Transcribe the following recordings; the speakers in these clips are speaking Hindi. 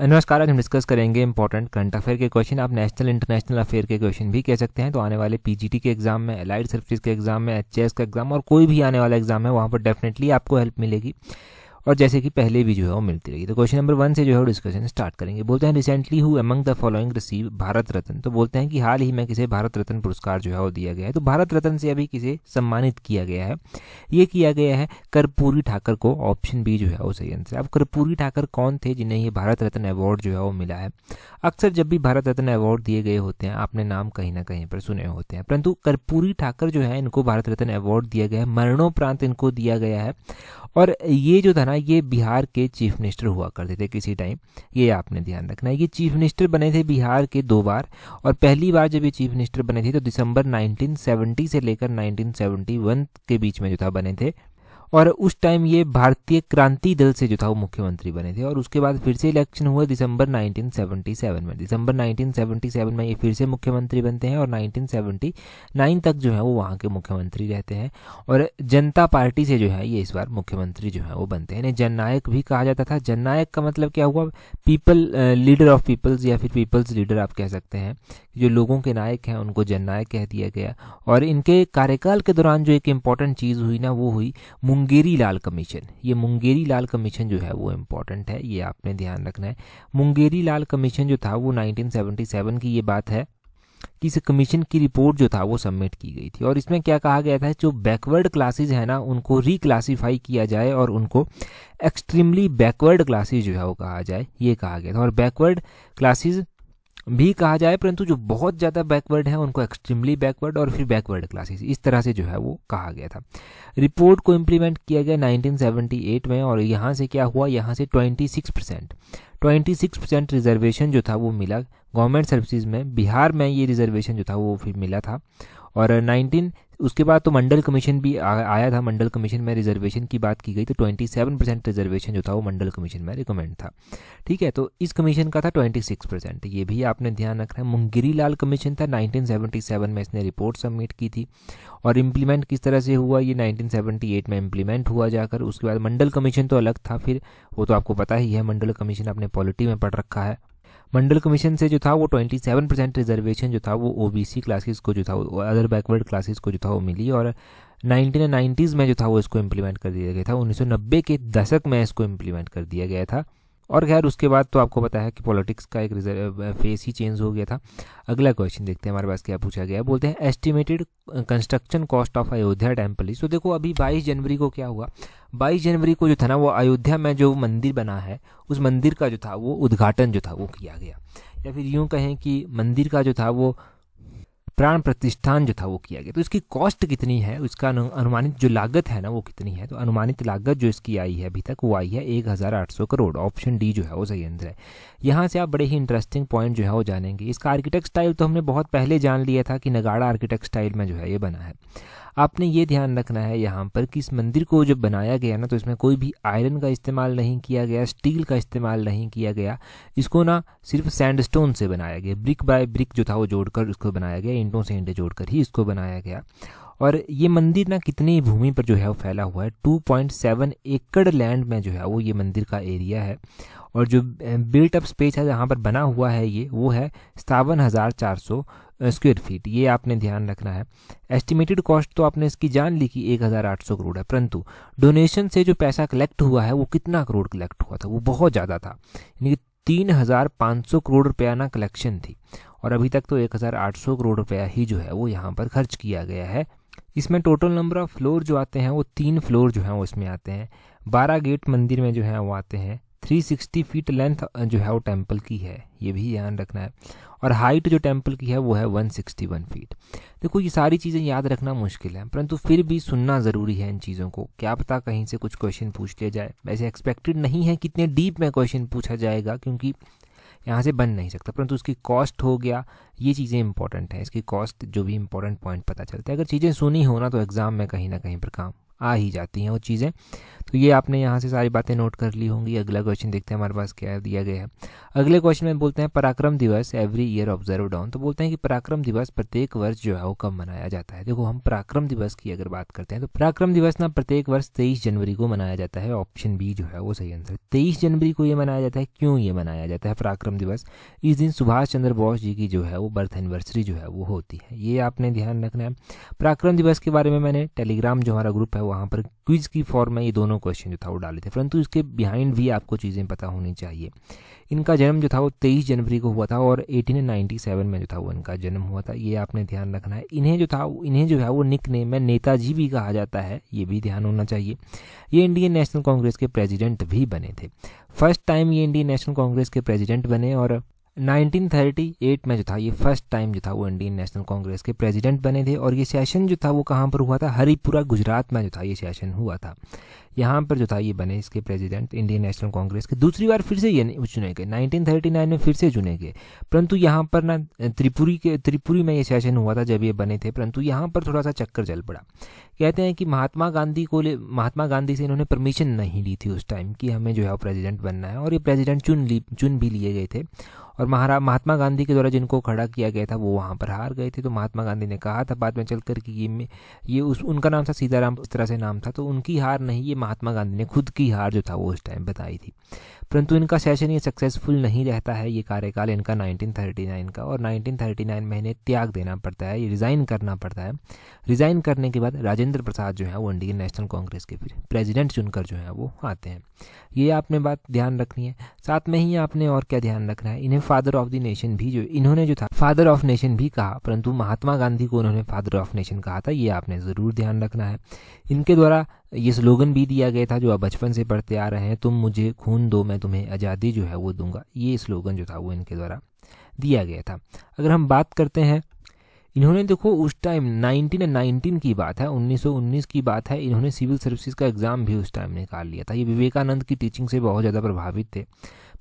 नमस्कार आज हम डिस्कस करेंगे इंपॉर्टेंट करंट अफेयर के क्वेश्चन आप नेशनल इंटरनेशनल अफेयर के क्वेश्चन भी कह सकते हैं तो आने वाले पीजीटी के एग्जाम में एलाइड सर्विस के एग्जाम में एचएएस का एग्जाम और कोई भी आने वाला एग्जाम है वहाँ पर डेफिनेटली आपको हेल्प मिलेगी और जैसे कि पहले भी जो है वो मिलती रही तो क्वेश्चन नंबर वन से जो है डिस्कशन स्टार्ट करेंगे बोलते हैं recently who among the following receive Bharat Ratna तो बोलते हैं कि हाल ही में किसे भारत रत्न पुरस्कार जो है वो दिया गया है तो भारत रत्न से अभी किसे सम्मानित किया गया है ये किया गया है कर्पूरी ठाकर को ऑप्शन बी जो है वो सही आंसर अब कर्पूरी ठाकर कौन थे जिन्हें ये भारत रत्न अवार्ड जो है वो मिला है अक्सर जब भी भारत रत्न अवार्ड दिए गए होते हैं आपने नाम कहीं ना कहीं पर सुने होते हैं परंतु कर्पूरी ठाकर जो है इनको भारत रत्न अवार्ड दिया गया है मरणोपरांत इनको दिया गया है और ये जो था ना ये बिहार के चीफ मिनिस्टर हुआ करते थे किसी टाइम ये आपने ध्यान रखना है ये चीफ मिनिस्टर बने थे बिहार के दो बार और पहली बार जब ये चीफ मिनिस्टर बने थे तो दिसंबर 1970 से लेकर 1971 के बीच में जो था बने थे और उस टाइम ये भारतीय क्रांति दल से जो था वो मुख्यमंत्री बने थे और उसके बाद फिर से इलेक्शन हुआ दिसंबर 1977 में दिसंबर 1977 में ये फिर से मुख्यमंत्री बनते हैं और 1979 तक जो है वो वहाँ के मुख्यमंत्री रहते हैं और जनता पार्टी से जो है ये इस बार मुख्यमंत्री जो है वो बनते हैं इन्हें जननायक भी कहा जाता था जननायक का मतलब क्या हुआ पीपल लीडर ऑफ पीपल्स या फिर पीपल्स लीडर आप कह सकते हैं जो लोगों के नायक हैं उनको जननायक कह दिया गया और इनके कार्यकाल के दौरान जो एक इम्पॉर्टेंट चीज़ हुई ना वो हुई मुंग मुंगेरी लाल कमीशन ये मुंगेरी लाल कमीशन जो है वो इम्पोर्टेंट है ये आपने ध्यान रखना है मुंगेरी लाल कमीशन जो था वो 1977 की ये बात है कि इस कमीशन की रिपोर्ट जो था वो सबमिट की गई थी और इसमें क्या कहा गया था जो बैकवर्ड क्लासेज है ना उनको रिक्लासीफाई किया जाए और उनको एक्सट्रीमली बैकवर्ड क्लासेज जो है वो कहा जाए ये कहा गया था और बैकवर्ड क्लासेज भी कहा जाए परंतु जो बहुत ज़्यादा बैकवर्ड है उनको एक्सट्रीमली बैकवर्ड और फिर बैकवर्ड क्लासेस इस तरह से जो है वो कहा गया था रिपोर्ट को इम्प्लीमेंट किया गया 1978 में और यहाँ से क्या हुआ यहाँ से 26 percent twenty six percent reservation जो था वो मिला गवर्नमेंट सर्विसेज में बिहार में ये रिजर्वेशन जो था वो फिर मिला था और नाइनटीन उसके बाद तो मंडल कमीशन भी आ, आया था मंडल कमीशन में रिजर्वेशन की बात की गई तो 27 परसेंट रिजर्वेशन जो था वो मंडल कमीशन में रिकमेंड था ठीक है तो इस कमीशन का था 26 परसेंट ये भी आपने ध्यान रखना है मुंगेरी लाल कमीशन था 1977 में इसने रिपोर्ट सबमिट की थी और इम्प्लीमेंट किस तरह से हुआ ये नाइनटीन में इम्प्लीमेंट हुआ जाकर उसके बाद मंडल कमीशन तो अलग था फिर वो तो आपको पता ही है मंडल कमीशन अपने पॉलिटी में पढ़ रखा है मंडल कमीशन से जो था वो 27 परसेंट रिजर्वेशन जो था वो ओबीसी क्लासेस को जो था वो अदर बैकवर्ड क्लासेस को जो था वो मिली और नाइनटीन में जो था वो इसको इम्प्लीमेंट कर दिया गया था उन्नीस के दशक में इसको इम्प्लीमेंट कर दिया गया था और खैर उसके बाद तो आपको पता है कि पॉलिटिक्स का एक फेस ही चेंज हो गया था अगला क्वेश्चन देखते हैं हमारे पास क्या पूछा गया बोलते हैं estimated construction cost of Ayodhya temple is तो देखो अभी बाईस जनवरी को क्या हुआ बाईस जनवरी को जो था ना वो अयोध्या में जो मंदिर बना है उस मंदिर का जो था वो उद्घाटन जो था वो किया गया या फिर यूँ कहें कि मंदिर का जो था वो प्राण प्रतिष्ठान जो था वो किया गया तो इसकी कॉस्ट कितनी है उसका अनुमानित जो लागत है ना वो कितनी है तो अनुमानित लागत जो इसकी आई है अभी तक वो आई है एक हज़ार आठ सौ करोड़ ऑप्शन डी जो है वो सही आंसर है यहाँ से आप बड़े ही इंटरेस्टिंग पॉइंट जो है वो जानेंगे इसका आर्किटेक्ट स्टाइल तो हमने बहुत पहले जान लिया था कि नगाड़ा आर्किटेक्ट स्टाइल में जो है ये बना है आपने ये ध्यान रखना है यहाँ पर कि इस मंदिर को जब बनाया गया ना तो इसमें कोई भी आयरन का इस्तेमाल नहीं किया गया स्टील का इस्तेमाल नहीं किया गया इसको ना सिर्फ सैंडस्टोन से बनाया गया ब्रिक बाय ब्रिक जो था वो जोड़कर उसको बनाया गया ईंटों से ईंटें जोड़कर ही इसको बनाया गया और ये मंदिर ना कितनी भूमि पर जो है वो फैला हुआ है 2.7 एकड़ लैंड में जो है वो ये मंदिर का एरिया है और जो बिल्ट अप स्पेस है जहाँ पर बना हुआ है ये वो है सतावन हज़ार स्क्वायर फीट ये आपने ध्यान रखना है एस्टिमेटेड कॉस्ट तो आपने इसकी जान ली कि 1800 करोड़ है परंतु डोनेशन से जो पैसा कलेक्ट हुआ है वो कितना करोड़ कलेक्ट हुआ था वो बहुत ज़्यादा था यानी कि तीन करोड़ रुपया ना कलेक्शन थी और अभी तक तो 1800 करोड़ रुपया ही जो है वो यहाँ पर खर्च किया गया है इसमें टोटल नंबर ऑफ फ्लोर जो आते हैं वो तीन फ्लोर जो हैं वो इसमें आते हैं बारह गेट मंदिर में जो है वो आते हैं 360 फीट लेंथ जो है वो टेम्पल की है ये भी ध्यान रखना है और हाइट जो टेम्पल की है वो है 161 फीट देखो ये सारी चीज़ें याद रखना मुश्किल है परंतु फिर भी सुनना ज़रूरी है इन चीज़ों को क्या पता कहीं से कुछ क्वेश्चन पूछ लिया जाए वैसे एक्सपेक्टेड नहीं है कितने डीप में क्वेश्चन पूछा जाएगा क्योंकि यहाँ से बन नहीं सकता परंतु उसकी कॉस्ट हो गया ये चीज़ें इंपॉर्टेंट हैं इसकी कॉस्ट जो भी इंपॉर्टेंट पॉइंट पता चलता है अगर चीज़ें सुनी हो ना तो एग्ज़ाम में कहीं ना कहीं पर काम आ ही जाती हैं वो चीज़ें तो ये आपने यहाँ से सारी बातें नोट कर ली होंगी अगला क्वेश्चन देखते हैं हमारे पास क्या दिया गया है अगले क्वेश्चन में बोलते हैं पराक्रम दिवस एवरी ईयर ऑब्जर्व डाउन तो बोलते हैं कि पराक्रम दिवस प्रत्येक वर्ष जो है वो कब मनाया जाता है देखो हम पराक्रम दिवस की अगर बात करते हैं तो पराक्रम दिवस ना प्रत्येक वर्ष तेईस जनवरी को मनाया जाता है ऑप्शन बी जो है वो सही आंसर तेईस जनवरी को ये मनाया जाता है क्यों ये मनाया जाता है पराक्रम दिवस इस दिन सुभाष चंद्र बोस जी की जो है वो बर्थ एनिवर्सरी जो है वो होती है ये आपने ध्यान रखना है पराक्रम दिवस के बारे में मैंने टेलीग्राम जो हमारा ग्रुप है वहाँ पर क्विज की फॉर्म में ये दोनों क्वेश्चन जो था वो डाले थे परंतु इसके बिहाइंड भी आपको चीज़ें पता होनी चाहिए इनका जन्म जो था वो तेईस जनवरी को हुआ था और 1897 में जो था वो इनका जन्म हुआ था ये आपने ध्यान रखना है इन्हें जो था इन्हें जो है वो निक नेम है नेताजी भी कहा जाता है ये भी ध्यान होना चाहिए ये इंडियन नेशनल कांग्रेस के प्रेजिडेंट भी बने थे फर्स्ट टाइम ये इंडियन नेशनल कांग्रेस के प्रेजिडेंट बने और 1938 में जो था ये फर्स्ट टाइम जो था वो इंडियन नेशनल कांग्रेस के प्रेसिडेंट बने थे और ये सेशन जो था वो कहाँ पर हुआ था हरिपुरा गुजरात में जो था ये सेशन हुआ था यहाँ पर जो था ये बने इसके प्रेसिडेंट इंडियन नेशनल कांग्रेस के दूसरी बार फिर से ये चुने गए 1939 में फिर से चुने गए परंतु यहाँ पर ना त्रिपुरी के त्रिपुरी में ये सेशन हुआ था जब ये बने थे परंतु यहाँ पर थोड़ा सा चक्कर चल पड़ा कहते हैं कि महात्मा गांधी को महात्मा गांधी से इन्होंने परमिशन नहीं ली थी उस टाइम कि हमें जो है प्रेजिडेंट बनना है और ये प्रेजिडेंट चुन चुन भी लिए गए थे और महारा महात्मा गांधी के द्वारा जिनको खड़ा किया गया था वो वहाँ पर हार गए थे तो महात्मा गांधी ने कहा था बाद में चलकर कि ये ये उस उनका नाम था सीताराम इस तरह से नाम था तो उनकी हार नहीं ये महात्मा गांधी ने खुद की हार जो था वो उस टाइम बताई थी परंतु इनका सेशन ये सक्सेसफुल नहीं रहता है ये कार्यकाल इनका 1939 का और 1939 में इन्हें त्याग देना पड़ता है ये रिज़ाइन करना पड़ता है रिज़ाइन करने के बाद राजेंद्र प्रसाद जो है वो इंडियन नेशनल कांग्रेस के फिर प्रेजिडेंट चुनकर जो है वो आते हैं ये आपने बात ध्यान रखनी है साथ में ही आपने और क्या ध्यान रखना है इन्हें फादर ऑफ द नेशन भी जो इन्होंने जो था फादर ऑफ नेशन भी कहा परंतु महात्मा गांधी को उन्होंने फादर ऑफ नेशन कहा था ये आपने ज़रूर ध्यान रखना है इनके द्वारा ये स्लोगन भी दिया गया था जो आप बचपन से पढ़ते आ रहे हैं तुम मुझे खून दो मैं तुम्हें आज़ादी जो है वो दूंगा ये स्लोगन जो था वो इनके द्वारा दिया गया था अगर हम बात करते हैं इन्होंने देखो उस टाइम 1919 की बात है 1919 की बात है इन्होंने सिविल सर्विसेज का एग्ज़ाम भी उस टाइम निकाल लिया था ये विवेकानंद की टीचिंग से बहुत ज़्यादा प्रभावित थे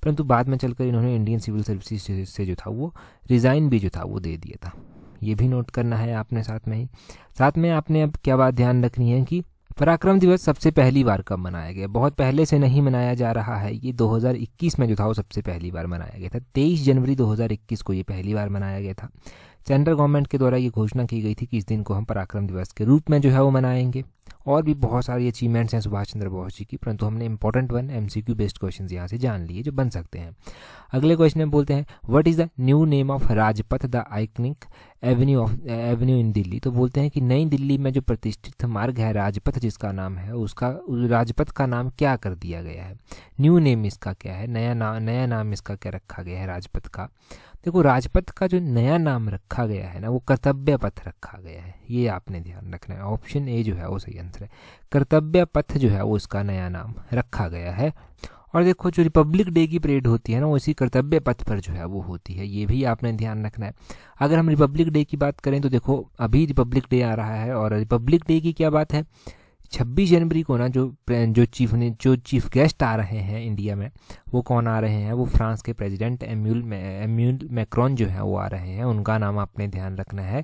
परंतु बाद में चलकर इन्होंने इंडियन सिविल सर्विसेज से जो था वो रिज़ाइन भी जो था वो दे दिया था ये भी नोट करना है आपने साथ में ही साथ में आपने अब क्या बात ध्यान रखनी है कि पराक्रम दिवस सबसे पहली बार कब मनाया गया बहुत पहले से नहीं मनाया जा रहा है ये 2021 में जो था वो सबसे पहली बार मनाया गया था 23 जनवरी 2021 को ये पहली बार मनाया गया था सेंट्रल गवर्नमेंट के द्वारा ये घोषणा की गई थी कि इस दिन को हम पराक्रम दिवस के रूप में जो है वो मनाएंगे और भी बहुत सारी अचीवमेंट्स हैं सुभाष चंद्र बोस जी की परंतु हमने important one M C Q based question यहाँ से जान लिए जो बन सकते हैं अगले क्वेश्चन में बोलते हैं what is the new name of Rajpath the iconic avenue of avenue in Delhi तो बोलते हैं कि नई दिल्ली में जो प्रतिष्ठित मार्ग है राजपथ जिसका नाम है उसका राजपथ का नाम क्या कर दिया गया है न्यू नेम इसका क्या है नया नाम नया नाम इसका क्या रखा गया है राजपथ का देखो राजपथ का जो नया नाम रखा गया है ना वो कर्तव्य पथ रखा गया है ये आपने ध्यान रखना है ऑप्शन ए जो है वो सही आंसर है कर्तव्य पथ जो है वो उसका नया नाम रखा गया है और देखो जो रिपब्लिक डे की परेड होती है ना वो इसी कर्तव्य पथ पर जो है वो होती है ये भी आपने ध्यान रखना है अगर हम रिपब्लिक डे की बात करें तो देखो अभी रिपब्लिक डे आ रहा है और रिपब्लिक डे की क्या बात है 26 जनवरी को ना जो जो चीफ ने जो चीफ गेस्ट आ रहे हैं इंडिया में वो कौन आ रहे हैं वो फ्रांस के प्रेसिडेंट एम्यूल एम्यूल मैक्रॉन जो है वो आ रहे हैं उनका नाम आपने ध्यान रखना है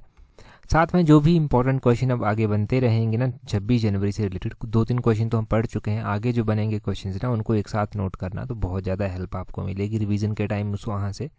साथ में जो भी इंपॉर्टेंट क्वेश्चन अब आगे बनते रहेंगे ना छब्बीस जनवरी से रिलेटेड दो तीन क्वेश्चन तो हम पढ़ चुके हैं आगे जो बनेंगे क्वेश्चन ना उनको एक साथ नोट करना तो बहुत ज़्यादा हेल्प आपको मिलेगी रिविजन के टाइम उस वहाँ से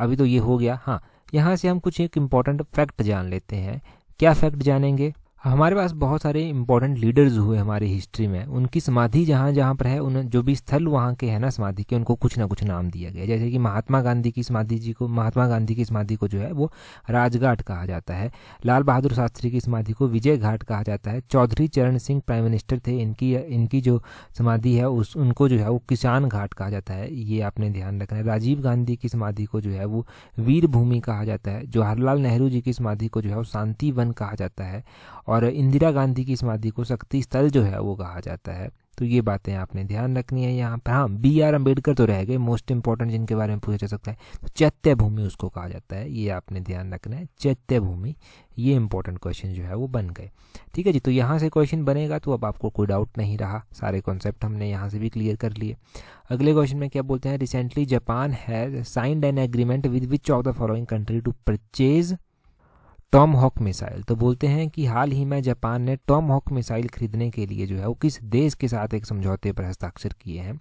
अभी तो ये हो गया हाँ यहाँ से हम कुछ एक इम्पॉर्टेंट फैक्ट जान लेते हैं क्या फैक्ट जानेंगे हमारे पास बहुत सारे इंपॉर्टेंट लीडर्स हुए हमारी हिस्ट्री में उनकी समाधि जहाँ जहाँ पर है उन जो भी स्थल वहाँ के है ना समाधि के उनको कुछ ना कुछ नाम दिया गया जैसे कि महात्मा गांधी की समाधि जी को महात्मा गांधी की समाधि को जो है वो राजघाट कहा जाता है लाल बहादुर शास्त्री की समाधि को विजय घाट कहा जाता है चौधरी चरण सिंह प्राइम मिनिस्टर थे इनकी इनकी जो समाधि है उस उनको जो है वो किसान घाट कहा जाता है ये आपने ध्यान रखना है राजीव गांधी की समाधि को जो है वो वीरभूमि कहा जाता है जवाहरलाल नेहरू जी की समाधि को जो है वो शांति वन कहा जाता है और इंदिरा गांधी की समाधि को शक्ति स्थल जो है वो कहा जाता है तो ये बातें आपने ध्यान रखनी है यहाँ पर हाँ बी आर अम्बेडकर तो रह गए मोस्ट इंपॉर्टेंट जिनके बारे में पूछा जा सकता है तो चैत्य भूमि उसको कहा जाता है ये आपने ध्यान रखना है चैत्य भूमि ये इंपॉर्टेंट क्वेश्चन जो है वो बन गए ठीक है जी तो यहाँ से क्वेश्चन बनेगा तो अब आपको कोई डाउट नहीं रहा सारे कॉन्सेप्ट हमने यहाँ से भी क्लियर कर लिए अगले क्वेश्चन में क्या बोलते हैं recently Japan has signed an agreement with which of the following country to purchase Tomahawk missile तो बोलते हैं कि हाल ही में जापान ने टॉम हॉक मिसाइल खरीदने के लिए जो है वो किस देश के साथ एक समझौते पर हस्ताक्षर किए हैं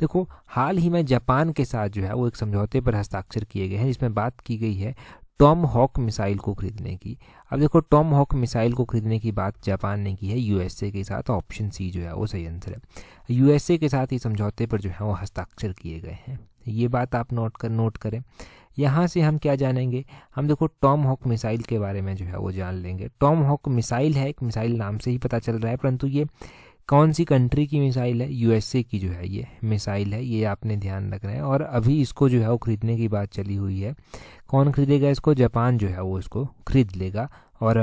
देखो हाल ही में जापान के साथ जो है वो एक समझौते पर हस्ताक्षर किए गए हैं जिसमें बात की गई है टॉम हॉक मिसाइल को खरीदने की अब देखो टॉम हॉक मिसाइल को खरीदने की बात जापान ने की है यूएसए के साथ ऑप्शन सी जो है वो सही आंसर है यूएसए के साथ ये समझौते पर जो है वो हस्ताक्षर किए गए हैं ये बात आप नोट कर नोट करें यहाँ से हम क्या जानेंगे हम देखो टॉम हॉक मिसाइल के बारे में जो है वो जान लेंगे टॉम हॉक मिसाइल है एक मिसाइल नाम से ही पता चल रहा है परंतु ये कौन सी कंट्री की मिसाइल है यूएसए की जो है ये मिसाइल है ये आपने ध्यान रखना है और अभी इसको जो है वो खरीदने की बात चली हुई है कौन खरीदेगा इसको जापान जो है वो इसको खरीद लेगा और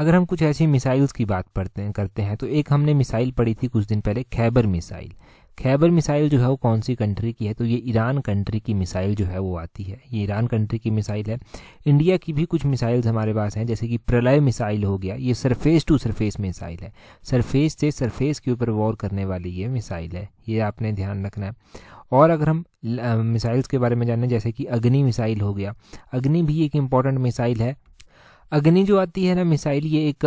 अगर हम कुछ ऐसी मिसाइल्स की बात पढ़ते हैं करते हैं तो एक हमने मिसाइल पढ़ी थी कुछ दिन पहले खैबर मिसाइल खैबर मिसाइल जो है वो कौन सी कंट्री की है तो ये ईरान कंट्री की मिसाइल जो है वो आती है ये ईरान कंट्री की मिसाइल है इंडिया की भी कुछ मिसाइल्स हमारे पास हैं जैसे कि प्रलय मिसाइल हो गया ये सरफेस टू सरफेस मिसाइल है सरफेस से सरफेस के ऊपर वॉर करने वाली ये मिसाइल है ये आपने ध्यान रखना है और अगर हम मिसाइल्स के बारे में जानें जैसे कि अग्नि मिसाइल हो गया अग्नि भी एक इम्पॉर्टेंट मिसाइल है अग्नि जो आती है ना मिसाइल ये एक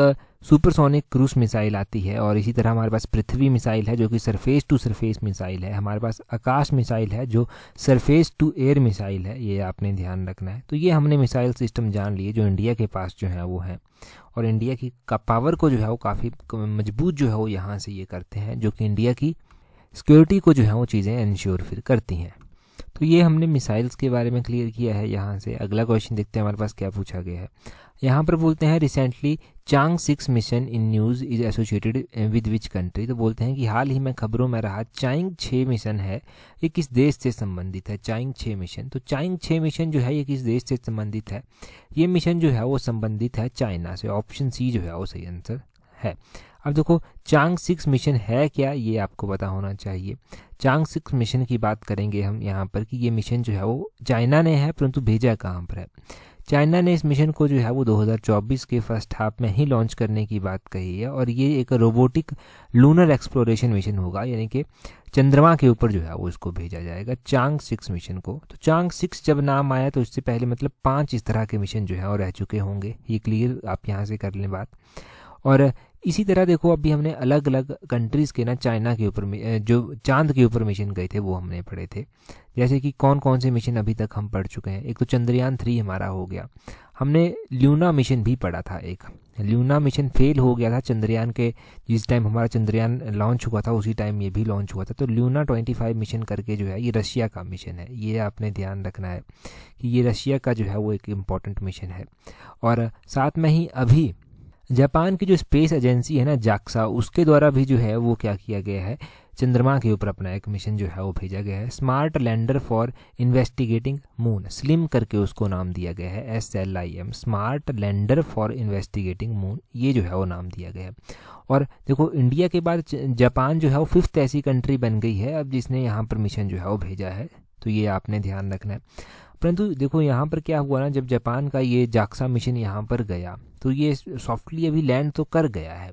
सुपरसोनिक क्रूज मिसाइल आती है और इसी तरह हमारे पास पृथ्वी मिसाइल है जो कि सरफेस टू सरफेस मिसाइल है हमारे पास आकाश मिसाइल है जो सरफेस टू एयर मिसाइल है ये आपने ध्यान रखना है तो ये हमने मिसाइल सिस्टम जान लिए जो इंडिया के पास जो है वो है और इंडिया की का पावर को जो है वो काफ़ी मजबूत जो है वो यहाँ से ये करते हैं जो कि इंडिया की सिक्योरिटी को जो है वो चीज़ें इंश्योर फिर करती हैं तो ये हमने मिसाइल्स के बारे में क्लियर किया है यहाँ से अगला क्वेश्चन देखते हैं हमारे पास क्या पूछा गया है यहाँ पर बोलते हैं recently Chang'e six mission in news is associated with which country तो बोलते हैं कि हाल ही में खबरों में रहा चाइंग छः मिशन है ये किस देश से संबंधित है चाइंग छः मिशन तो चाइंग छः मिशन जो है ये किस देश से संबंधित है ये मिशन जो है वो संबंधित है चाइना से ऑप्शन सी जो है वो सही आंसर है अब देखो चांग सिक्स मिशन है क्या ये आपको पता होना चाहिए चांग सिक्स मिशन की बात करेंगे हम यहाँ पर कि ये मिशन जो है वो चाइना ने है परंतु भेजा कहाँ पर है चाइना ने इस मिशन को जो है वो 2024 के फर्स्ट हाफ में ही लॉन्च करने की बात कही है और ये एक रोबोटिक लूनर एक्सप्लोरेशन मिशन होगा यानी कि चंद्रमा के ऊपर जो है वो इसको भेजा जाएगा चांग सिक्स मिशन को तो चांग सिक्स जब नाम आया तो इससे पहले मतलब पांच इस तरह के मिशन जो है वो रह चुके होंगे ये क्लियर आप यहाँ से कर लें बात और इसी तरह देखो अभी हमने अलग अलग कंट्रीज़ के ना चाइना के ऊपर जो चांद के ऊपर मिशन गए थे वो हमने पढ़े थे जैसे कि कौन कौन से मिशन अभी तक हम पढ़ चुके हैं एक तो चंद्रयान थ्री हमारा हो गया हमने ल्यूना मिशन भी पढ़ा था एक ल्यूना मिशन फेल हो गया था चंद्रयान के जिस टाइम हमारा चंद्रयान लॉन्च हुआ था उसी टाइम ये भी लॉन्च हुआ था तो ल्यूना 25 मिशन करके जो है ये रशिया का मिशन है ये आपने ध्यान रखना है कि ये रशिया का जो है वो एक इम्पॉर्टेंट मिशन है और साथ में ही अभी जापान की जो स्पेस एजेंसी है ना जाक्सा उसके द्वारा भी जो है वो क्या किया गया है चंद्रमा के ऊपर अपना एक मिशन जो है वो भेजा गया है smart lander for investigating moon SLIM करके उसको नाम दिया गया है S L I M smart lander for investigating moon ये जो है वो नाम दिया गया है और देखो इंडिया के बाद जापान जो है वो फिफ्थ ऐसी कंट्री बन गई है अब जिसने यहाँ पर मिशन जो है वो भेजा है तो ये आपने ध्यान रखना है परंतु देखो यहाँ पर क्या हुआ ना जब जापान का ये जाक्सा मिशन यहाँ पर गया तो ये सॉफ्टली अभी लैंड तो कर गया है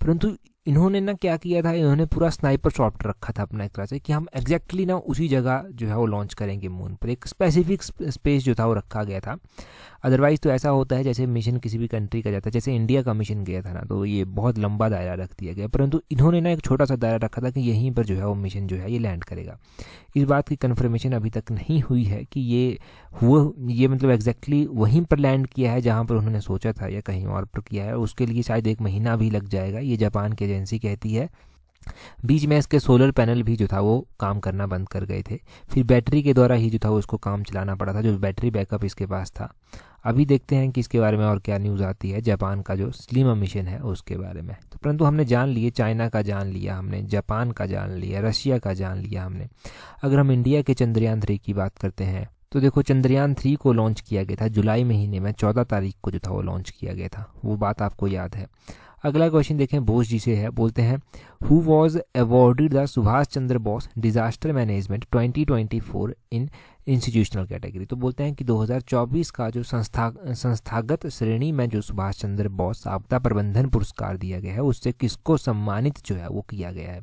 परंतु इन्होंने ना क्या किया था इन्होंने पूरा स्नाइपर सॉफ्ट रखा था अपना एक तरह से कि हम एग्जैक्टली ना उसी जगह जो है वो लॉन्च करेंगे मून पर एक स्पेसिफिक स्पेस जो था वो रखा गया था अदरवाइज़ तो ऐसा होता है जैसे मिशन किसी भी कंट्री का जाता है जैसे इंडिया का मिशन गया था ना तो ये बहुत लंबा दायरा रख दिया गया परंतु इन्होंने ना एक छोटा सा दायरा रखा था कि यहीं पर जो है वो मिशन जो है ये लैंड करेगा इस बात की कन्फर्मेशन अभी तक नहीं हुई है कि ये वो ये मतलब एग्जैक्टली वहीं पर लैंड किया है जहाँ पर उन्होंने सोचा था या कहीं और पर किया है उसके लिए शायद एक महीना भी लग जाएगा ये जापान के एजेंसी कहती है बीच में इसके सोलर पैनल भी जो था वो काम करना बंद कर गए थे फिर बैटरी के द्वारा ही जो था वो इसको काम चलाना पड़ा था जो बैटरी बैकअप इसके पास था अभी देखते हैं कि इसके बारे में और क्या न्यूज़ आती है जापान का जो स्लिम मिशन है उसके बारे में तो परंतु हमने जान लिए चाइना का जान लिया हमने जापान का जान लिया रशिया का जान लिया हमने अगर हम इंडिया के चंद्रयान थ्री की बात करते हैं तो देखो चंद्रयान थ्री को लॉन्च किया गया था जुलाई महीने में चौदह तारीख को जो था वो लॉन्च किया गया था वो बात आपको याद है अगला क्वेश्चन देखें बोस जी से है बोलते हैं who was awarded the Subhash Chandra Bose disaster management 2024 in institutional category तो बोलते हैं कि 2024 का जो संस्था संस्थागत श्रेणी में जो सुभाष चंद्र बोस आपदा प्रबंधन पुरस्कार दिया गया है उससे किसको सम्मानित जो है वो किया गया है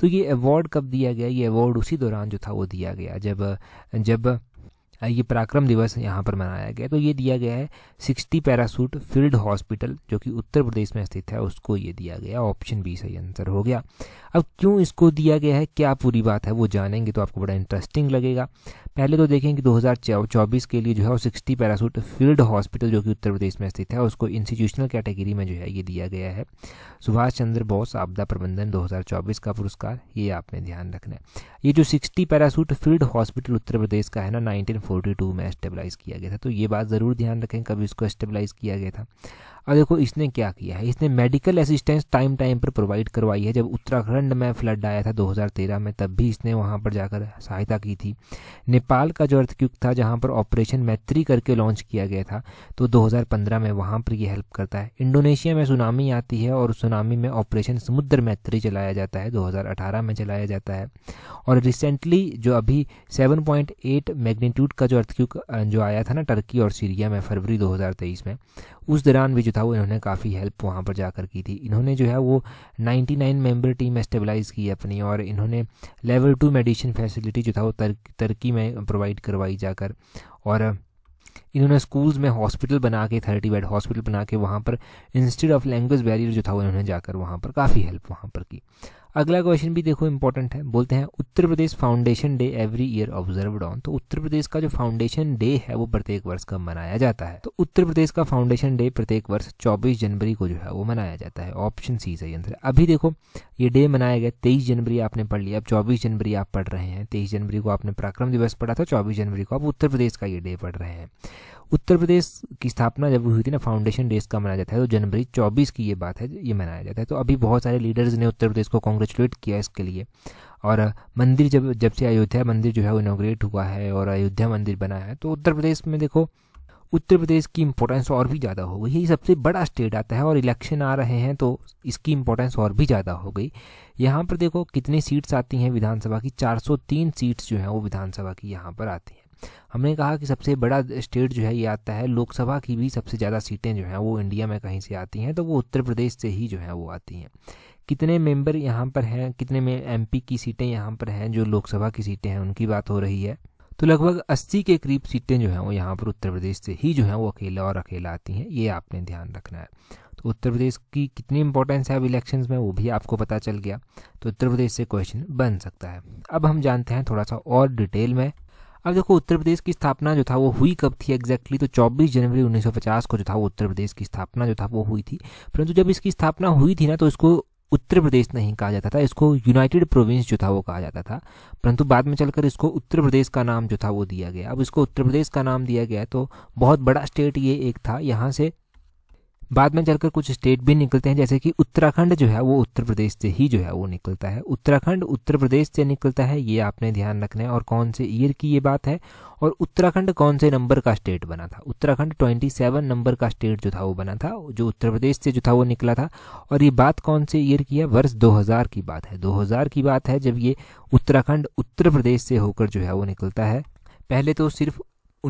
तो ये अवार्ड कब दिया गया ये अवार्ड उसी दौरान जो था वो दिया गया जब जब ये पराक्रम दिवस यहाँ पर मनाया गया तो ये दिया गया है सिक्सटी पैरासूट फील्ड हॉस्पिटल जो कि उत्तर प्रदेश में स्थित है उसको ये दिया गया ऑप्शन बी सही आंसर हो गया अब क्यों इसको दिया गया है क्या पूरी बात है वो जानेंगे तो आपको बड़ा इंटरेस्टिंग लगेगा पहले तो देखें कि 2024 के लिए जो है वो सिक्सटी पैरासूट फील्ड हॉस्पिटल जो कि उत्तर प्रदेश में स्थित है उसको इंस्टीट्यूशनल कैटेगरी में जो है ये दिया गया है सुभाष चंद्र बोस आपदा प्रबंधन दो का पुरस्कार ये आपने ध्यान रखना है ये जो sixty parachute field hospital Uttar Pradesh का है ना नाइनटीन 1942 में स्टेबलाइज़ किया गया था तो ये बात ज़रूर ध्यान रखें कब इसको स्टेबलाइज़ किया गया था अब देखो इसने क्या किया है इसने मेडिकल असिस्टेंस टाइम टाइम पर प्रोवाइड करवाई है जब उत्तराखंड में फ्लड आया था 2013 में तब भी इसने वहाँ पर जाकर सहायता की थी नेपाल का जो अर्थक्यूक था जहाँ पर ऑपरेशन मैत्री करके लॉन्च किया गया था तो 2015 में वहाँ पर यह हेल्प करता है इंडोनेशिया में सुनामी आती है और सुनामी में ऑपरेशन समुद्र मैत्री चलाया जाता है दो में चलाया जाता है और रिसेंटली जो अभी 7.8 पॉइंट का जो अर्थ जो आया था ना टर्की और सीरिया में फरवरी 2023 में उस दौरान भी जो था वो इन्होंने काफ़ी हेल्प वहाँ पर जाकर की थी इन्होंने जो है वो 99 मेंबर टीम स्टेबलाइज़ की अपनी और इन्होंने लेवल टू मेडिसिन फैसिलिटी जो था वो तर, में प्रोवाइड करवाई जाकर और इन्होंने स्कूल्स में हॉस्पिटल बना के थर्टी बेड हॉस्पिटल बना के वहाँ पर इंस्टीट्यूट ऑफ लैंग्वेज बैरियर जो था उन्होंने जाकर वहाँ पर काफ़ी हेल्प वहाँ पर की अगला क्वेश्चन भी देखो इंपॉर्टेंट है बोलते हैं Uttar Pradesh foundation day every year observe on तो उत्तर प्रदेश का जो फाउंडेशन डे है वो प्रत्येक वर्ष का मनाया जाता है तो उत्तर प्रदेश का फाउंडेशन डे प्रत्येक वर्ष चौबीस जनवरी को जो है वो मनाया जाता है ऑप्शन सी सही आंसर अभी देखो ये डे मनाया गया तेईस जनवरी आपने पढ़ लिया अब चौबीस जनवरी आप पढ़ रहे हैं तेईस जनवरी को आपने पराक्रम दिवस पढ़ा था चौबीस जनवरी को आप उत्तर प्रदेश का ये डे पढ़ रहे हैं उत्तर प्रदेश की स्थापना जब हुई थी ना फाउंडेशन डेज का मनाया जाता है तो जनवरी चौबीस की ये बात है ये मनाया जाता है तो अभी बहुत सारे लीडर्स ने उत्तर प्रदेश को कॉन्ग्रेचुलेट किया इसके लिए और मंदिर जब जब से अयोध्या मंदिर जो है वो इनोग्रेट हुआ है और अयोध्या मंदिर बना है तो उत्तर प्रदेश में देखो उत्तर प्रदेश की इम्पोर्टेंस और भी ज़्यादा हो गई ये सबसे बड़ा स्टेट आता है और इलेक्शन आ रहे हैं तो इसकी इम्पोर्टेंस और भी ज़्यादा हो गई यहाँ पर देखो कितनी सीट्स आती हैं विधानसभा की 403 सीट्स जो हैं वो विधानसभा की यहाँ पर आती हैं हमने कहा कि सबसे बड़ा स्टेट जो है ये आता है लोकसभा की भी सबसे ज़्यादा सीटें जो हैं वो इंडिया में कहीं से आती हैं तो वो उत्तर प्रदेश से ही जो है वो आती हैं कितने मेंबर यहाँ पर हैं कितने में एमपी की सीटें यहाँ पर हैं जो लोकसभा की सीटें हैं उनकी बात हो रही है तो लगभग 80 के करीब सीटें जो हैं वो यहाँ पर उत्तर प्रदेश से ही जो है वो अकेला और अकेला आती हैं ये आपने ध्यान रखना है तो उत्तर प्रदेश की कितनी इंपॉर्टेंस है अब इलेक्शन में वो भी आपको पता चल गया तो उत्तर प्रदेश से क्वेश्चन बन सकता है अब हम जानते हैं थोड़ा सा और डिटेल में अब देखो उत्तर प्रदेश की स्थापना जो था वो हुई कब थी एग्जैक्टली तो 24 जनवरी 1950 को जो था वो उत्तर प्रदेश की स्थापना जो था वो हुई थी परंतु जब इसकी स्थापना हुई थी ना तो इसको उत्तर प्रदेश नहीं कहा जाता था इसको यूनाइटेड प्रोविंस जो था वो कहा जाता था परंतु बाद में चलकर इसको उत्तर प्रदेश का नाम जो था वो दिया गया अब इसको उत्तर प्रदेश का नाम दिया गया तो बहुत बड़ा स्टेट ये एक था यहाँ से बाद में चलकर कुछ स्टेट भी निकलते हैं जैसे कि उत्तराखंड जो है वो उत्तर प्रदेश से ही जो है वो निकलता है उत्तराखंड उत्तर प्रदेश से निकलता है ये आपने ध्यान रखना है और कौन से ईयर की ये बात है और उत्तराखंड कौन से नंबर का स्टेट बना था उत्तराखंड 27 नंबर का स्टेट जो था वो बना था जो उत्तर प्रदेश से जो था वो निकला था और ये बात कौन से ईयर की है वर्ष हजार की बात है हजार की बात है जब ये उत्तराखंड उत्तर प्रदेश से होकर जो है वो निकलता है पहले तो सिर्फ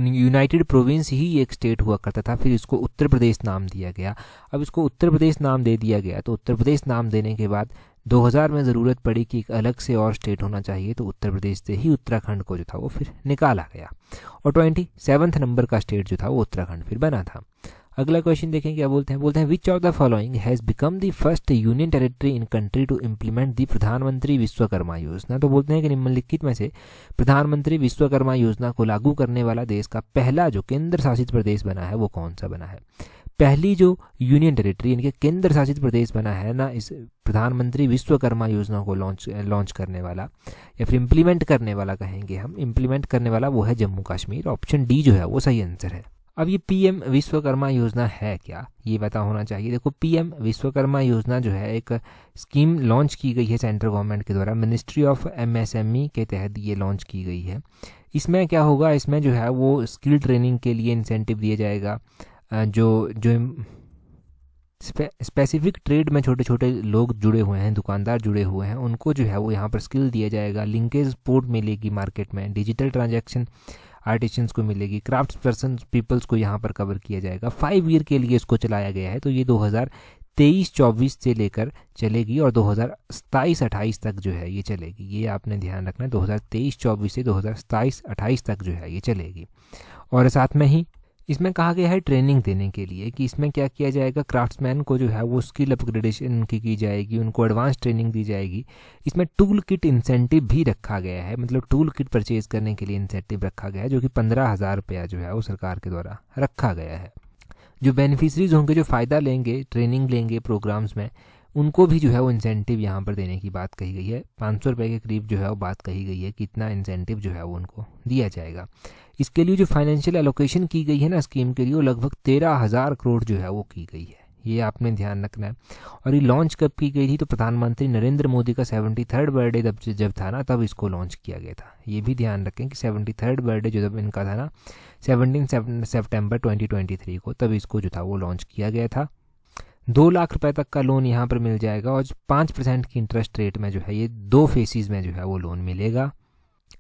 यूनाइटेड प्रोविंस ही एक स्टेट हुआ करता था फिर इसको उत्तर प्रदेश नाम दिया गया अब इसको उत्तर प्रदेश नाम दे दिया गया तो उत्तर प्रदेश नाम देने के बाद 2000 में ज़रूरत पड़ी कि एक अलग से और स्टेट होना चाहिए तो उत्तर प्रदेश से ही उत्तराखंड को जो था वो फिर निकाला गया और ट्वेंटी सेवन्थ नंबर का स्टेट जो था वो उत्तराखंड फिर बना था अगला क्वेश्चन देखें क्या बोलते हैं बोलते हैं which of the following has become the first union territory in country to implement the Pradhanmantri Vishwakarma योजना तो बोलते हैं कि निम्नलिखित में से प्रधानमंत्री विश्वकर्मा योजना को लागू करने वाला देश का पहला जो केंद्र शासित प्रदेश बना है वो कौन सा बना है पहली जो यूनियन टेरिटरी इनके केंद्र शासित प्रदेश बना है ना इस प्रधानमंत्री विश्वकर्मा योजना को लॉन्च लॉन्च करने वाला या फिर इम्प्लीमेंट करने वाला कहेंगे हम इम्प्लीमेंट करने वाला वो है जम्मू कश्मीर ऑप्शन डी जो है वो सही आंसर है अब ये पीएम विश्वकर्मा योजना है क्या ये पता होना चाहिए देखो पीएम विश्वकर्मा योजना जो है एक स्कीम लॉन्च की गई है सेंट्रल गवर्नमेंट के द्वारा मिनिस्ट्री ऑफ एमएसएमई e के तहत ये लॉन्च की गई है इसमें क्या होगा इसमें जो है वो स्किल ट्रेनिंग के लिए इंसेंटिव दिया जाएगा जो जो स्पेसिफिक ट्रेड में छोटे छोटे लोग जुड़े हुए हैं दुकानदार जुड़े हुए हैं उनको जो है वो यहाँ पर स्किल दिया जाएगा लिंकेज पोर्ट मिलेगी मार्केट में डिजिटल ट्रांजेक्शन आर्टिशंस को मिलेगी क्राफ्ट पर्सन पीपल्स को यहाँ पर कवर किया जाएगा फाइव ईयर के लिए इसको चलाया गया है तो ये 2023 24 से लेकर चलेगी और 2027 अट्ठाईस तक जो है ये चलेगी ये आपने ध्यान रखना तेईस चौबीस से सताईस अट्ठाईस तक जो है ये चलेगी और साथ में ही इसमें कहा गया है ट्रेनिंग देने के लिए कि इसमें क्या किया जाएगा क्राफ्ट्समैन को जो है वो स्किल अपग्रेडेशन उनकी की जाएगी उनको एडवांस ट्रेनिंग दी जाएगी इसमें टूल किट इंसेंटिव भी रखा गया है मतलब टूल किट परचेज करने के लिए इंसेंटिव रखा गया है जो कि पंद्रह हज़ार रुपया जो है वो सरकार के द्वारा रखा गया है जो बेनिफिशरीज होंगे जो फ़ायदा लेंगे ट्रेनिंग लेंगे प्रोग्राम्स में उनको भी जो है वो इंसेंटिव यहाँ पर देने की बात कही गई है पाँच सौ रुपये के करीब जो है वो बात कही गई है कि इतना इंसेंटिव जो है वो उनको दिया जाएगा इसके लिए जो फाइनेंशियल एलोकेशन की गई है ना स्कीम के लिए वो लगभग तेरह हज़ार करोड़ जो है वो की गई है ये आपने ध्यान रखना है और ये लॉन्च कब की गई थी तो प्रधानमंत्री नरेंद्र मोदी का सेवेंटी थर्ड बर्थडे जब जब था ना तब इसको लॉन्च किया गया था ये भी ध्यान रखें कि सेवेंटी थर्ड बर्थडे जो जब इनका था ना seventeen September twenty twenty three को तब इसको जो था वो लॉन्च किया गया था दो लाख रुपए तक का लोन यहाँ पर मिल जाएगा और पाँच परसेंट की इंटरेस्ट रेट में जो है ये दो फेसिस में जो है वो लोन मिलेगा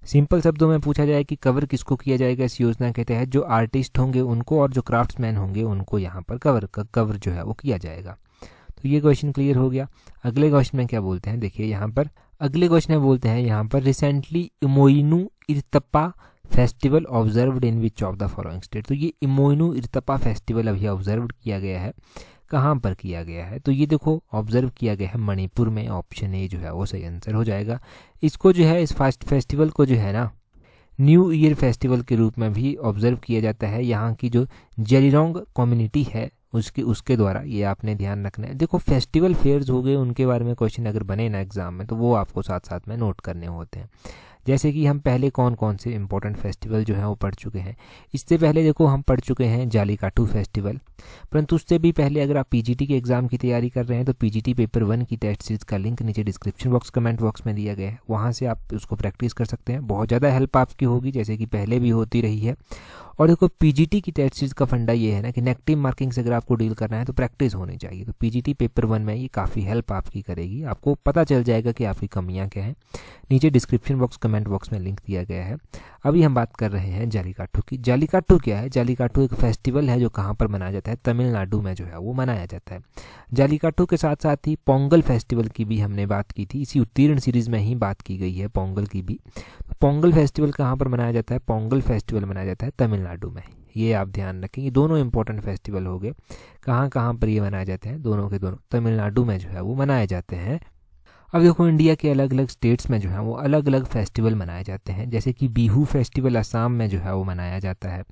सिंपल शब्दों में पूछा जाए कि कवर किसको किया जाएगा इस योजना के तहत जो आर्टिस्ट होंगे उनको और जो क्राफ्ट्समैन होंगे उनको यहाँ पर कवर कवर जो है वो किया जाएगा तो ये क्वेश्चन क्लियर हो गया अगले क्वेश्चन में क्या बोलते हैं देखिए यहाँ पर अगले क्वेश्चन में बोलते हैं यहाँ पर recently Imoinu Iratpa festival observe in which of the following state तो ये इमोइनू इरतपा फेस्टिवल अभी ऑब्जर्व किया गया है कहाँ पर किया गया है तो ये देखो ऑब्जर्व किया गया है मणिपुर में ऑप्शन ए जो है वो सही आंसर हो जाएगा इसको जो है इस फास्ट फेस्टिवल को जो है ना न्यू ईयर फेस्टिवल के रूप में भी ऑब्जर्व किया जाता है यहाँ की जो जेरिरोंग कम्युनिटी है उसके उसके द्वारा ये आपने ध्यान रखना है देखो फेस्टिवल फेयर्स हो गए उनके बारे में क्वेश्चन अगर बने ना एग्जाम में तो वो आपको साथ साथ में नोट करने होते हैं जैसे कि हम पहले कौन कौन से इम्पोर्टेंट फेस्टिवल जो हैं वो पढ़ चुके हैं इससे पहले देखो हम पढ़ चुके हैं जालीकाटू फेस्टिवल परंतु उससे भी पहले अगर आप पीजीटी के एग्जाम की तैयारी कर रहे हैं तो पीजीटी पेपर वन की टेस्ट सीरीज का लिंक नीचे डिस्क्रिप्शन बॉक्स कमेंट बॉक्स में दिया गया है वहाँ से आप उसको प्रैक्टिस कर सकते हैं बहुत ज़्यादा हेल्प आपकी होगी जैसे कि पहले भी होती रही है और देखो पीजीटी की टेस्ट सीरीज का फंडा ये है ना कि नेगेटिव मार्किंग से अगर आपको डील करना है तो प्रैक्टिस होनी चाहिए तो पीजीटी पेपर वन में ये काफ़ी हेल्प आपकी करेगी आपको पता चल जाएगा कि आपकी कमियाँ क्या हैं नीचे description box comment comment box में लिंक दिया गया है अभी हम बात कर रहे हैं जालीकाठू की जालीकाठू क्या है जालीकाठू एक फेस्टिवल है जो कहाँ पर मनाया जाता है तमिलनाडु में जो है वो मनाया जाता है जालीकाठू के साथ साथ ही पोंगल फेस्टिवल की भी हमने बात की थी इसी उत्तीर्ण सीरीज में ही बात की गई है पोंगल की भी तो पोंगल फेस्टिवल कहाँ पर मनाया जाता है पोंगल फेस्टिवल मनाया जाता है तमिलनाडु में ये आप ध्यान रखें ये दोनों इंपॉर्टेंट फेस्टिवल हो गए कहाँ कहाँ पर ये मनाए जाते हैं दोनों के दोनों तमिलनाडु में जो है वो मनाए जाते हैं अब देखो इंडिया के अलग अलग स्टेट्स में जो है वो अलग अलग फेस्टिवल मनाए जाते हैं जैसे कि बीहू फेस्टिवल असम में जो है वो मनाया जाता है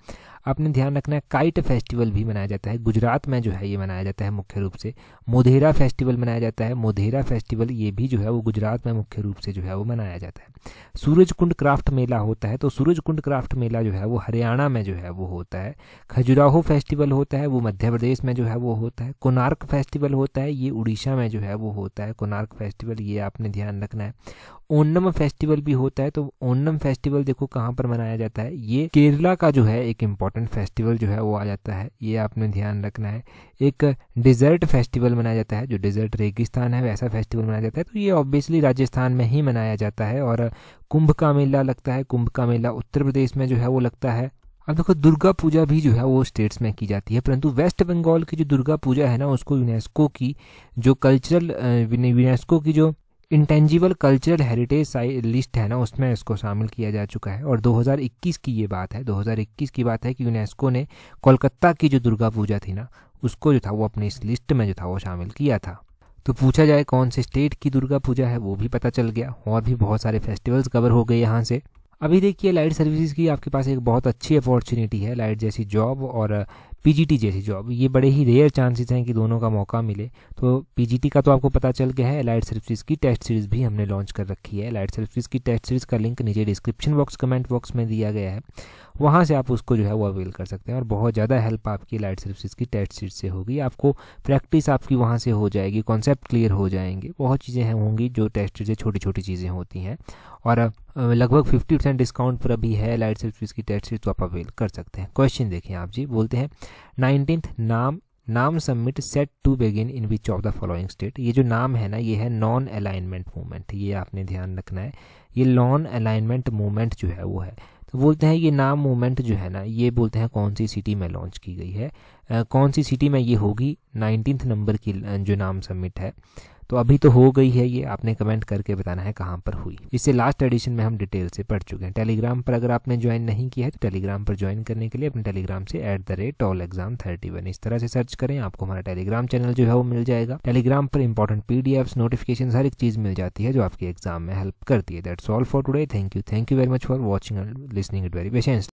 आपने ध्यान रखना है काइट फेस्टिवल भी मनाया जाता है गुजरात में जो है ये मनाया जाता है मुख्य रूप से मोधेरा फेस्टिवल मनाया जाता है मोधेरा फेस्टिवल ये भी जो है वो गुजरात में मुख्य रूप से जो है वो मनाया जाता है कुंड क्राफ्ट मेला होता है तो कुंड क्राफ्ट मेला जो है वो हरियाणा में जो है वो होता है खजुराहो फेस्टिवल होता है वो मध्य प्रदेश में जो है वो होता है कोनार्क फेस्टिवल होता है ये उड़ीसा में जो है वो होता है कोनार्क फेस्टिवल ये आपने ध्यान रखना है ओनम फेस्टिवल भी होता है तो ओनम फेस्टिवल देखो कहाँ पर मनाया जाता है ये केरला का जो है एक इम्पोर्टेंट इम्पॉर्टेंट फेस्टिवल जो है वो आ जाता है ये आपने ध्यान रखना है एक डिज़र्ट फेस्टिवल मनाया जाता है जो डिज़र्ट रेगिस्तान है वैसा फेस्टिवल मनाया जाता है तो ये ऑब्वियसली राजस्थान में ही मनाया जाता है और कुंभ का मेला लगता है कुंभ का मेला उत्तर प्रदेश में जो है वो लगता है अब देखो दुर्गा पूजा भी जो है वो स्टेट्स में की जाती है परंतु वेस्ट बंगाल की जो दुर्गा पूजा है ना उसको यूनेस्को की जो कल्चरल यूनेस्को की जो इंटेंजिबल कल्चरल हेरिटेज लिस्ट है ना उसमें इसको शामिल किया जा चुका है और 2021 की ये बात है 2021 की बात है कि यूनेस्को ने कोलकाता की जो दुर्गा पूजा थी ना उसको जो था वो अपने इस लिस्ट में जो था वो शामिल किया था तो पूछा जाए कौन से स्टेट की दुर्गा पूजा है वो भी पता चल गया और भी बहुत सारे फेस्टिवल्स कवर हो गए यहाँ से अभी देखिए लाइट सर्विसेज की आपके पास एक बहुत अच्छी अपॉर्चुनिटी है लाइट जैसी जॉब और पीजीटी जैसी जॉब ये बड़े ही रेयर चांसेस हैं कि दोनों का मौका मिले तो पीजीटी का तो आपको पता चल गया है एलाइट सर्विस की टेस्ट सीरीज़ भी हमने लॉन्च कर रखी है एलाइट सर्विस की टेस्ट सीरीज़ का लिंक नीचे डिस्क्रिप्शन बॉक्स कमेंट बॉक्स में दिया गया है वहाँ से आप उसको जो है वो अवेल कर सकते हैं और बहुत ज़्यादा हेल्प आपकी लाइट सर्विसेज की टेस्ट सीट से होगी आपको प्रैक्टिस आपकी वहाँ से हो जाएगी कॉन्सेप्ट क्लियर हो जाएंगे बहुत चीज़ें होंगी जो टेस्ट से छोटी छोटी चीज़ें होती हैं और लगभग फिफ्टी परसेंट डिस्काउंट पर अभी है लाइट सर्विस की टेस्ट सीट तो आप अवेल कर सकते हैं क्वेश्चन देखिए आप जी बोलते हैं नाइनटीन्थ नाम नाम submit set to begin in which of the following state ये जो नाम है ना ये है नॉन अलाइनमेंट मूवमेंट ये आपने ध्यान रखना है ये नॉन अलाइनमेंट मूवमेंट जो है वो है तो बोलते हैं ये नाम मूवमेंट जो है ना ये बोलते हैं कौन सी सिटी में लॉन्च की गई है आ, कौन सी सिटी में ये होगी नाइनटीन नंबर की जो नाम सबमिट है तो अभी तो हो गई है ये आपने कमेंट करके बताना है कहाँ पर हुई इसे लास्ट एडिशन में हम डिटेल से पढ़ चुके हैं टेलीग्राम पर अगर आपने ज्वाइन नहीं किया है तो टेलीग्राम पर ज्वाइन करने के लिए अपने टेलीग्राम से at the rate all exam thirty one इस तरह से सर्च करें आपको हमारा टेलीग्राम चैनल जो है वो मिल जाएगा टेलीग्राम पर इंपॉर्टेंट पीडीएफ नोटिफिकेशन हर एक चीज मिल जाती है जो आपके एग्जाम में हेल्प करती है that's all for today thank you thank you very much for watching and listening it very patience